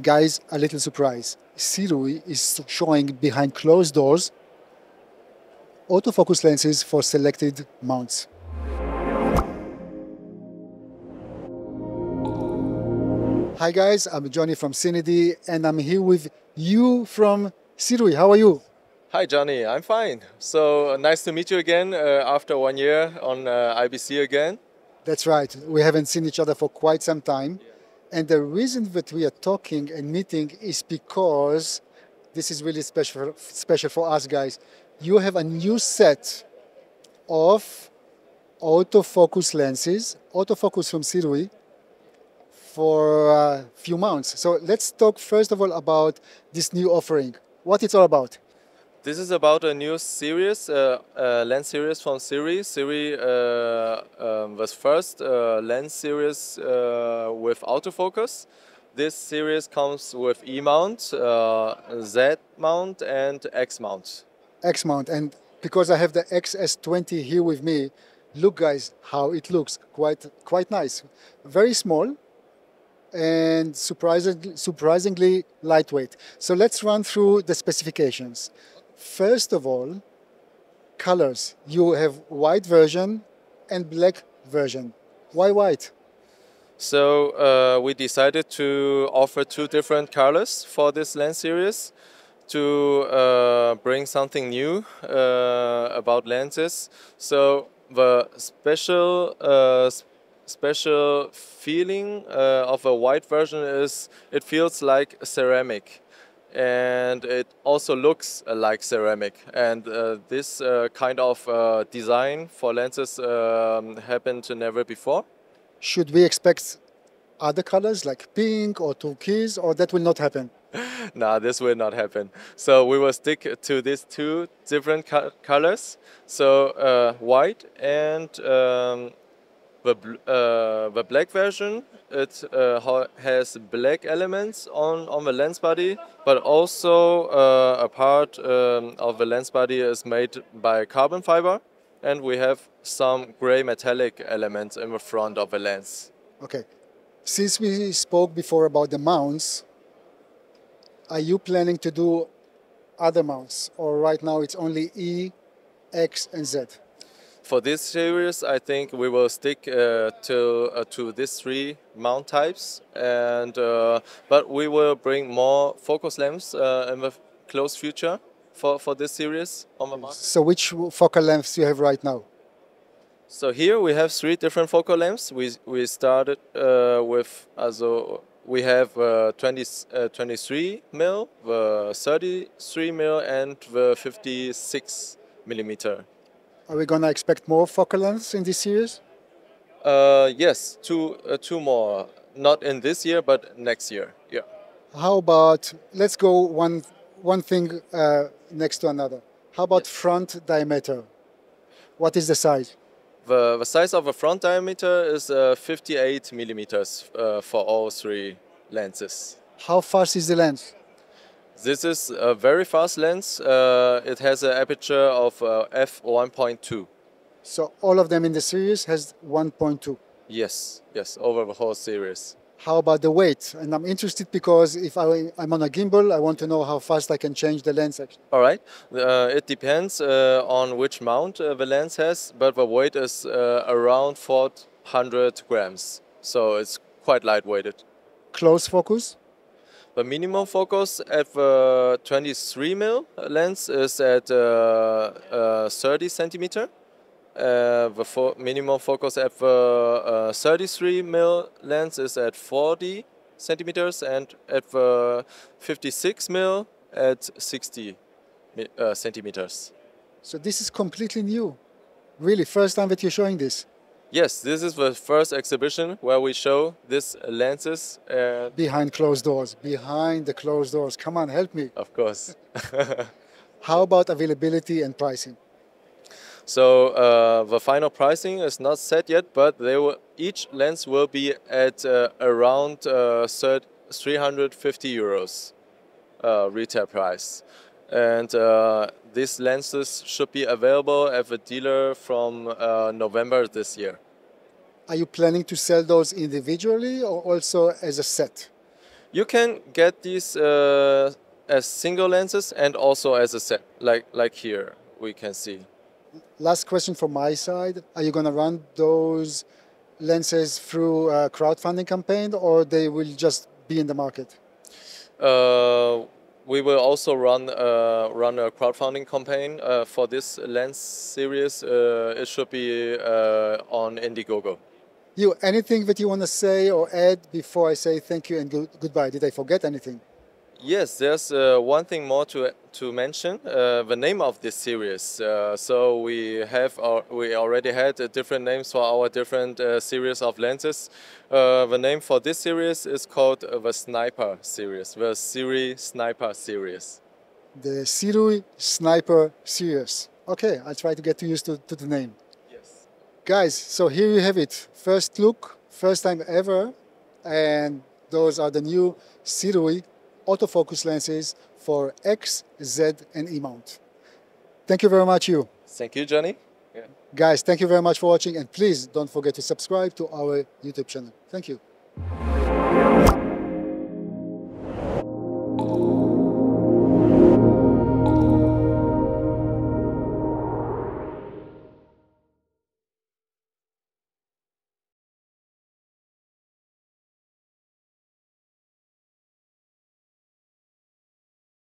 guys a little surprise. Sirui is showing behind closed doors autofocus lenses for selected mounts. Hi guys, I'm Johnny from Cinedy and I'm here with you from Sirui. How are you? Hi Johnny, I'm fine. So uh, nice to meet you again uh, after one year on uh, IBC again. That's right. We haven't seen each other for quite some time. Yeah. And the reason that we are talking and meeting is because this is really special, special for us guys. You have a new set of autofocus lenses, autofocus from Sirui. for a few months. So let's talk first of all about this new offering, what it's all about. This is about a new series, uh, uh, lens series from Siri. Siri uh, um, was first uh, lens series uh, with autofocus. This series comes with E mount, uh, Z mount, and X mount. X mount, and because I have the XS20 here with me, look guys how it looks. Quite quite nice, very small, and surprisingly, surprisingly lightweight. So let's run through the specifications. First of all, colors. You have white version and black version. Why white? So uh, we decided to offer two different colors for this lens series to uh, bring something new uh, about lenses. So the special uh, special feeling uh, of a white version is it feels like ceramic and it also looks uh, like ceramic. And uh, this uh, kind of uh, design for lenses um, happened never before. Should we expect other colors like pink or turquoise, or that will not happen? no, this will not happen. So we will stick to these two different co colors, so uh, white and um, the, uh, the black version, it uh, has black elements on, on the lens body, but also uh, a part um, of the lens body is made by carbon fiber, and we have some gray metallic elements in the front of the lens. Okay. Since we spoke before about the mounts, are you planning to do other mounts, or right now it's only E, X, and Z? For this series, I think we will stick uh, to uh, to these three mount types, and uh, but we will bring more focus lamps uh, in the close future for for this series on the market. So, which focal lengths you have right now? So here we have three different focal lengths. We we started uh, with also we have uh, 20, uh, 23 mil, the 33 mil, and the 56 millimeter. Are we going to expect more focal lengths in this series? Uh, yes, two, uh, two more. Not in this year, but next year. Yeah. How about, let's go one, one thing uh, next to another. How about yes. front diameter? What is the size? The, the size of the front diameter is uh, 58 millimeters uh, for all three lenses. How fast is the lens? This is a very fast lens. Uh, it has an aperture of uh, f1.2. So all of them in the series has 1.2? Yes, yes, over the whole series. How about the weight? And I'm interested because if I, am on a gimbal, I want to know how fast I can change the lens. Actually. All right. Uh, it depends uh, on which mount uh, the lens has, but the weight is uh, around 400 grams. So it's quite lightweighted. Close focus? The minimum focus at the uh, 23 mil lens is at uh, uh, 30 centimeter. Uh, the fo minimum focus at the uh, 33 mil lens is at 40 centimeters and at the 56 mil at 60 uh, centimeters. So this is completely new. Really, first time that you're showing this. Yes, this is the first exhibition where we show these lenses. Uh, behind closed doors, behind the closed doors. Come on, help me. Of course. How about availability and pricing? So uh, the final pricing is not set yet, but will, each lens will be at uh, around uh, 350 euros uh, retail price. And uh, these lenses should be available at the dealer from uh, November this year. Are you planning to sell those individually or also as a set? You can get these uh, as single lenses and also as a set, like, like here we can see. Last question from my side. Are you going to run those lenses through a crowdfunding campaign or they will just be in the market? Uh, we will also run a uh, run a crowdfunding campaign uh, for this lens series. Uh, it should be uh, on Indiegogo. You anything that you want to say or add before I say thank you and goodbye? Did I forget anything? Yes, there's uh, one thing more to to mention. Uh, the name of this series. Uh, so we have we already had uh, different names for our different uh, series of lenses. Uh, the name for this series is called the Sniper series. The Siri Sniper series. The Siri Sniper series. Okay, I'll try to get used to, to the name. Yes. Guys, so here you have it. First look, first time ever, and those are the new Siri autofocus lenses for X, Z, and E mount. Thank you very much, you. Thank you, Johnny. Yeah. Guys, thank you very much for watching, and please don't forget to subscribe to our YouTube channel. Thank you.